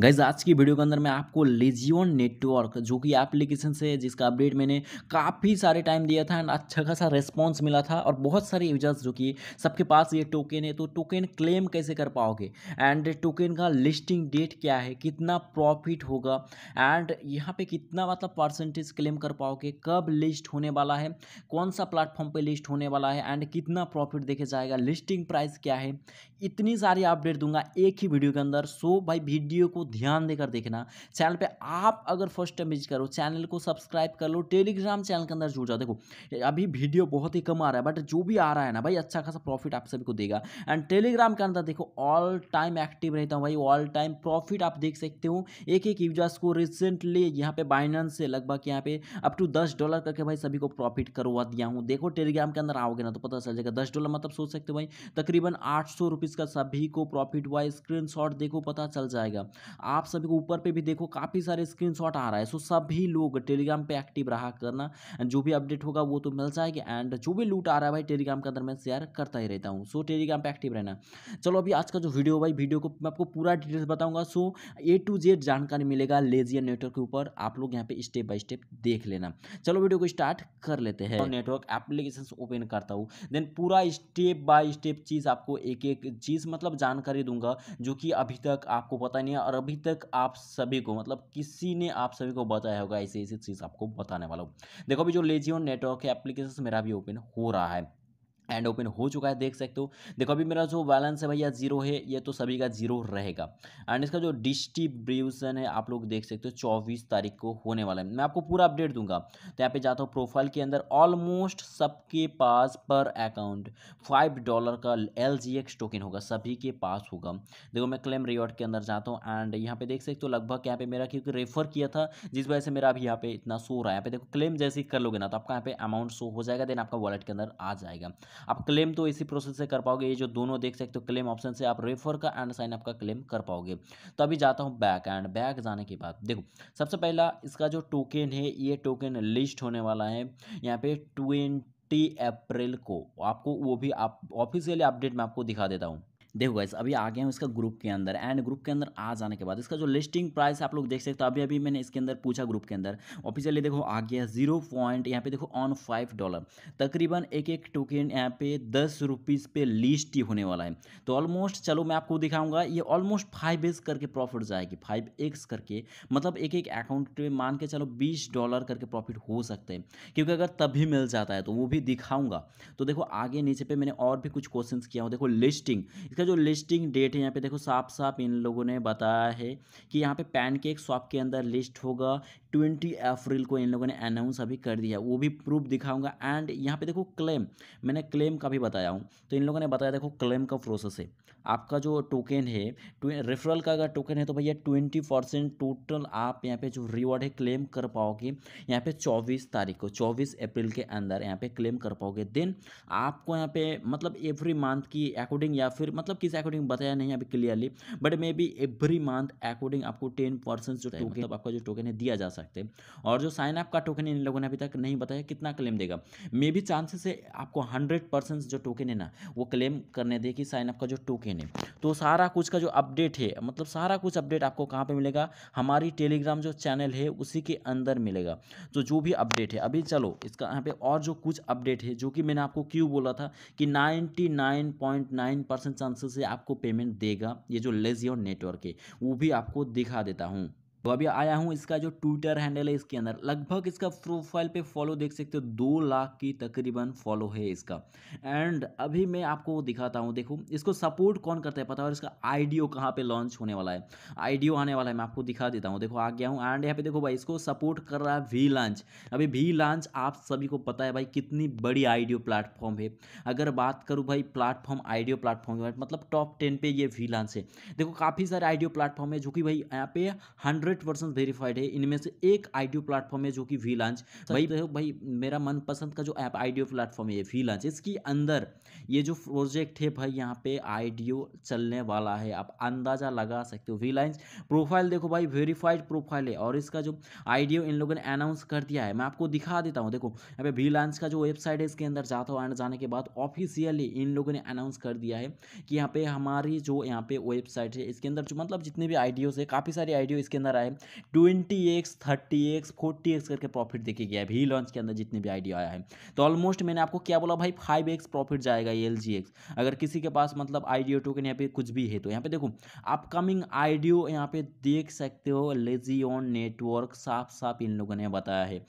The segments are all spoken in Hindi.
गाइज आज की वीडियो के अंदर मैं आपको लेजियन नेटवर्क जो कि एप्लीकेशन से जिसका अपडेट मैंने काफ़ी सारे टाइम दिया था एंड अच्छा खासा रेस्पॉन्स मिला था और बहुत सारे यूजर्स जो कि सबके पास ये टोकन है तो टोकन क्लेम कैसे कर पाओगे एंड टोकन का लिस्टिंग डेट क्या है कितना प्रॉफिट होगा एंड यहाँ पे कितना मतलब परसेंटेज क्लेम कर पाओगे कब लिस्ट होने वाला है कौन सा प्लेटफॉर्म पर लिस्ट होने वाला है एंड कितना प्रॉफिट देखे जाएगा लिस्टिंग प्राइस क्या है इतनी सारी अपडेट दूंगा एक ही वीडियो के अंदर सो भाई वीडियो को ध्यान देकर देखना चैनल पे आप अगर फर्स्ट टाइम विजिट करो चैनल को सब्सक्राइब कर लो टेलीग्राम चैनल के अंदर जुड़ जाओ देखो अभी वीडियो बहुत ही कम आ रहा है बट जो भी आ रहा है ना भाई अच्छा खासा प्रॉफिट आप सभी को देगा एंड टेलीग्राम के अंदर देखो ऑल टाइम एक्टिव रहता हूँ भाई ऑल टाइम प्रॉफिट आप देख सकते हो एक एक यूजर्स को रिसेंटली यहाँ पे बाइनेंस से लगभग यहाँ पे अप टू दस डॉलर करके भाई सभी को प्रॉफिट करवा दिया हूँ देखो टेलीग्राम के अंदर आओगे ना तो पता चल जाएगा दस डॉलर मतलब सोच सकते हो भाई तकरीबन आठ सौ रुपये रुपीज़ का सभी को प्रॉफिट हुआ है स्क्रीनशॉट देखो पता चल जाएगा आप सभी को ऊपर पे भी देखो काफ़ी सारे स्क्रीनशॉट आ रहा है सो सभी लोग टेलीग्राम पे एक्टिव रहा करना जो भी अपडेट होगा वो तो मिल जाएगी एंड जो भी लूट आ रहा है भाई टेलीग्राम के अंदर मैं शेयर करता ही रहता हूँ सो टेलीग्राम पे एक्टिव रहना चलो अभी आज का जो वीडियो भाई वीडियो को मैं आपको पूरा डिटेल्स बताऊंगा सो ए टू जेड जानकारी मिलेगा लेजियर नेटवर्क के ऊपर आप लोग यहाँ पे स्टेप बाय स्टेप देख लेना चलो वीडियो को स्टार्ट कर लेते हैं नेटवर्क एप्लीकेशन ओपन करता हूँ देन पूरा स्टेप बाय स्टेप चीज़ आपको एक एक चीज़ मतलब जानकारी दूंगा जो कि अभी तक आपको पता नहीं है और अभी तक आप सभी को मतलब किसी ने आप सभी को बताया होगा ऐसी ऐसी चीज़ आपको बताने वाला हूँ देखो अभी जो लेजियो नेटवर्क एप्लीकेशन मेरा भी ओपन हो रहा है एंड ओपन हो चुका है देख सकते हो देखो अभी मेरा जो बैलेंस है भैया जीरो है ये तो सभी का जीरो रहेगा एंड इसका जो डिस्ट्रीब्यूशन है आप लोग देख सकते हो चौबीस तारीख को होने वाला है मैं आपको पूरा अपडेट दूंगा तो यहाँ पे जाता हूँ प्रोफाइल के अंदर ऑलमोस्ट सबके पास पर अकाउंट फाइव डॉलर का एल टोकन होगा सभी के पास होगा देखो मैं क्लेम रिवॉर्ड के अंदर जाता हूँ एंड यहाँ पे देख सकते हो लगभग यहाँ पे मेरा क्योंकि रेफर किया था जिस वजह से मेरा अभी यहाँ पे इतना शो रहा है यहाँ पे देखो क्लेम जैसे कर लोगे ना तो आपका यहाँ पे अमाउंट शो हो जाएगा देन आपका वॉलेट के अंदर आ जाएगा आप क्लेम तो इसी प्रोसेस से कर पाओगे ये जो दोनों देख सकते हो क्लेम ऑप्शन से आप रेफर का एंड साइन अप का क्लेम कर पाओगे तो अभी जाता हूँ बैक एंड बैक जाने के बाद देखो सबसे पहला इसका जो टोकन है ये टोकन लिस्ट होने वाला है यहाँ पे ट्वेंटी अप्रैल को आपको वो भी आप ऑफिशियली अपडेट मैं आपको दिखा देता हूँ देखो गाइस अभी आ गए हैं इसका ग्रुप के अंदर एंड ग्रुप के अंदर आ जाने के बाद इसका जो लिस्टिंग प्राइस आप लोग देख सकते हो अभी अभी मैंने इसके अंदर पूछा ग्रुप के अंदर ऑफिशियली देखो आ गया जीरो पॉइंट यहाँ पे देखो ऑन फाइव डॉलर तकरीबन एक एक टोकन यहाँ पे दस रुपीज़ पे लिस्ट ही होने वाला है तो ऑलमोस्ट चलो मैं आपको दिखाऊंगा ये ऑलमोस्ट फाइव एक्स करके प्रॉफिट जाएगी फाइव एक्स करके मतलब एक एक अकाउंट में मान के चलो बीस डॉलर करके प्रॉफिट हो सकते हैं क्योंकि अगर तभी मिल जाता है तो वो भी दिखाऊंगा तो देखो आगे नीचे पे मैंने और भी कुछ क्वेश्चन किया हूँ देखो लिस्टिंग इसका जो लिस्टिंग डेट है यहाँ पे देखो साफ साफ इन लोगों ने बताया है कि यहाँ पे पैन केक शॉप के अंदर लिस्ट होगा ट्वेंटी अप्रैल को इन लोगों ने अनाउंस अभी कर दिया वो भी प्रूफ दिखाऊंगा एंड यहाँ पे देखो क्लेम मैंने क्लेम का भी बताया हूँ तो इन लोगों ने बताया देखो क्लेम का प्रोसेस है आपका जो टोकन है रेफरल का अगर टोकन है तो भैया ट्वेंटी परसेंट टोटल आप यहाँ पे जो रिवॉर्ड है क्लेम कर पाओगे यहाँ पे चौबीस तारीख को चौबीस अप्रैल के अंदर यहाँ पे क्लेम कर पाओगे देन आपको यहाँ पे मतलब एवरी मंथ की अकॉर्डिंग या फिर मतलब मतलब किस अकॉर्डिंग बताया नहीं अभी clearly but may be every month according आपको टेन परसेंट जो टोकन मतलब आपका जो टोकन है दिया जा सकते हैं और जो साइन अप का टोकन इन लोगों ने अभी तक नहीं बताया कितना क्लेम देगा मे बी चांसेस है आपको हंड्रेड परसेंट जो टोकन है ना वो क्लेम करने दे कि साइन अप का जो टोकन है तो सारा कुछ का जो अपडेट है मतलब सारा कुछ अपडेट आपको कहाँ पर मिलेगा हमारी टेलीग्राम जो चैनल है उसी के अंदर मिलेगा तो जो भी अपडेट है अभी चलो इसका यहाँ पे और जो कुछ अपडेट है जो कि मैंने आपको क्यों बोला था कि ninety nine point nine percent chance से आपको पेमेंट देगा ये जो लेज नेटवर्क है वो भी आपको दिखा देता हूँ तो अभी आया हूँ इसका जो ट्विटर हैंडल है इसके अंदर लगभग इसका प्रोफाइल पे फॉलो देख सकते हो दो लाख की तकरीबन फॉलो है इसका एंड अभी मैं आपको दिखाता हूँ देखो इसको सपोर्ट कौन करता है पता है और इसका आईडीओ कहाँ पर लॉन्च होने वाला है आईडीओ आने वाला है मैं आपको दिखा देता हूँ देखो आ गया हूँ एंड यहाँ पे देखो भाई इसको सपोर्ट कर रहा है वी लॉन्च अभी वी लॉन्च आप सभी को पता है भाई कितनी बड़ी आई प्लेटफॉर्म है अगर बात करूँ भाई प्लेटफॉर्म आई प्लेटफॉर्म मतलब टॉप टेन पे ये वी लॉन्च है देखो काफ़ी सारे आई प्लेटफॉर्म है जो कि भाई यहाँ पे हंड्रेड हंड्रेड परसेंट वेरीफाइड है इनमें से एक आईडियो प्लेटफॉर्म है जो कि वी लॉन्च भाई तो देखो भाई मेरा मनपसंद का जो ऐप आईडियो प्लेटफॉर्म है वी लॉन्च इसके अंदर ये जो प्रोजेक्ट है भाई यहाँ पे आईडियो चलने वाला है आप अंदाज़ा लगा सकते हो वी लॉन्च प्रोफाइल देखो भाई वेरीफाइड प्रोफाइल है और इसका जो आईडियो इन लोगों ने अनाउंस कर दिया है मैं आपको दिखा देता हूँ देखो यहाँ पे वी लॉन्च का जो वेबसाइट है इसके अंदर जाता हूँ जाने के बाद ऑफिशियली इन लोगों ने अनाउंस कर दिया है कि यहाँ पे हमारी जो यहाँ पे वेबसाइट है इसके अंदर जो मतलब जितने भी आइडियोज़ है काफ़ी सारी आइडियो इसके अंदर रहा है twenty x thirty x forty x करके प्रॉफिट देखे गया है भी लॉन्च के अंदर जितने भी आइडिया आया है तो ऑलमोस्ट मैंने आपको क्या बोला भाई फाइव एक्स प्रॉफिट जाएगा एल जी एक्स अगर किसी के पास मतलब आइडियो टोकन यहाँ पे कुछ भी है तो यहाँ पे देखो अपकमिंग आइडियो यहाँ पे देख सकते हो लेजी ऑन नेटवर्क साफ साफ इन लोगों ने बताया है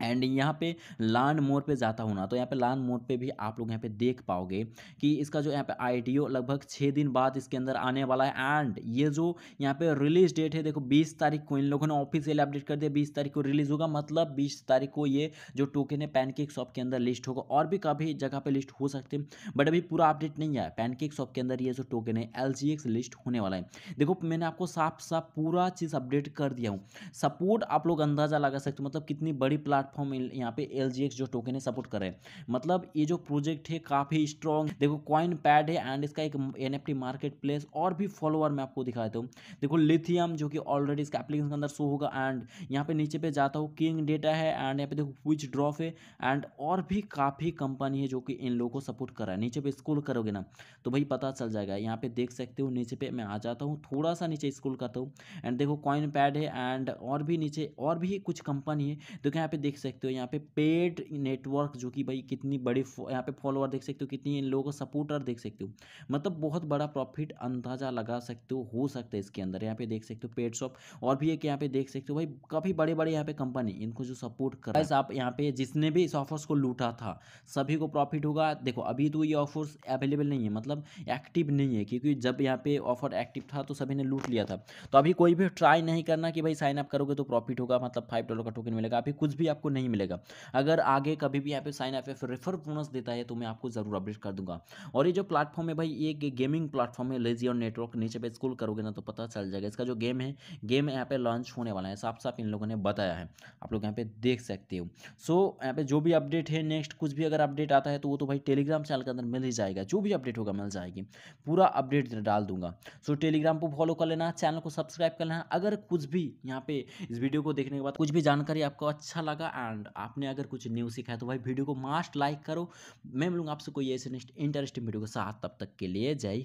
एंड यहाँ पे लान मोड़ पे जाता हूँ ना तो यहाँ पे लान मोड़ पे भी आप लोग यहाँ पे देख पाओगे कि इसका जो यहाँ पे आई लगभग छः दिन बाद इसके अंदर आने वाला है एंड ये जो यहाँ पे रिलीज डेट है देखो 20 तारीख को इन लोगों ने से अपडेट कर दिया 20 तारीख को रिलीज होगा मतलब 20 तारीख को ये जो टोकन है पैनकेक शॉप के अंदर लिस्ट होगा और भी काफ़ी जगह पर लिस्ट हो सकते हैं बट अभी पूरा अपडेट नहीं आया पैनकेक शॉप के अंदर ये जो टोकन है एल लिस्ट होने वाला है देखो मैंने आपको साफ साफ पूरा चीज़ अपडेट कर दिया हूँ सपोर्ट आप लोग अंदाज़ा लगा सकते हो मतलब कितनी बड़ी प्लाट प्लेटफॉर्म यहाँ पे एल जो टोकन है सपोर्ट करें मतलब ये जो प्रोजेक्ट है काफ़ी स्ट्रॉन्ग देखो कॉइन पैड है एंड इसका एक एन मार्केट प्लेस और भी फॉलोअर मैं आपको दिखा देता हूँ देखो लिथियम जो कि ऑलरेडी इसका एप्लीकेशन के अंदर शो होगा एंड यहाँ पे नीचे पे जाता हूँ किंग डेटा है एंड यहाँ पे देखो क्विच ड्रॉफ है एंड और भी काफ़ी कंपनी है जो कि इन लोगों को सपोर्ट कर रहा है नीचे पे स्कूल करोगे ना तो भाई पता चल जाएगा यहाँ पे देख सकते हो नीचे पे मैं आ जाता हूँ थोड़ा सा नीचे स्कूल करता हूँ एंड देखो कॉइन पैड है एंड और भी नीचे और भी कुछ कंपनी है देखो यहाँ पे देख देख सकते हो यहाँ पे पेड नेटवर्क जो कि भाई कितनी बड़ी यहाँ पे फॉलोअर देख सकते हो कितनी इन लोगों का सपोर्टर देख सकते हो मतलब बहुत बड़ा प्रॉफिट अंदाजा लगा सकते हो हो सकता है इसके अंदर यहाँ पे देख सकते हो पेड शॉप और भी एक यहाँ पे देख सकते हो भाई काफ़ी बड़े बड़े यहाँ पे कंपनी इनको जो सपोर्ट कर रहा है आप यहाँ पे जिसने भी इस ऑफर्स को लूटा था सभी को प्रॉफिट होगा देखो अभी तो ये ऑफर्स अवेलेबल नहीं है मतलब एक्टिव नहीं है क्योंकि जब यहाँ पे ऑफर एक्टिव था तो सभी ने लूट लिया था तो अभी कोई भी ट्राई नहीं करना कि भाई साइन अप करोगे तो प्रॉफिट होगा मतलब फाइव डॉलर का टोकन मिलेगा अभी कुछ भी आप आपको नहीं मिलेगा अगर आगे कभी भी यहाँ पे sign F F refer bonus देता है तो मैं आपको ज़रूर अपडेट कर दूंगा और ये जो प्लेटफॉर्म है भाई ये गेमिंग प्लेटफॉर्म है लेजी और नेटवर्क नीचे पे स्कूल करोगे ना तो पता चल जाएगा इसका जो गेम है गेम यहाँ पे लॉन्च होने वाला है साफ साफ इन लोगों ने बताया है आप लोग यहाँ पे देख सकते हो सो यहाँ पे जो भी अपडेट है नेक्स्ट कुछ भी अगर अपडेट आता है तो वो तो भाई टेलीग्राम चैनल के अंदर मिल ही जाएगा जो भी अपडेट होगा मिल जाएगी पूरा अपडेट डाल दूंगा सो टेलीग्राम को फॉलो कर लेना चैनल को सब्सक्राइब कर लेना अगर कुछ भी यहाँ पे इस वीडियो को देखने के बाद कुछ भी जानकारी आपको अच्छा लगा एंड आपने अगर कुछ न्यू सीखा है तो भाई वीडियो को मास्ट लाइक करो मैं मिलूंगा आपसे कोई ऐसे नेक्स्ट इंटरेस्टिंग वीडियो के साथ तब तक के लिए जय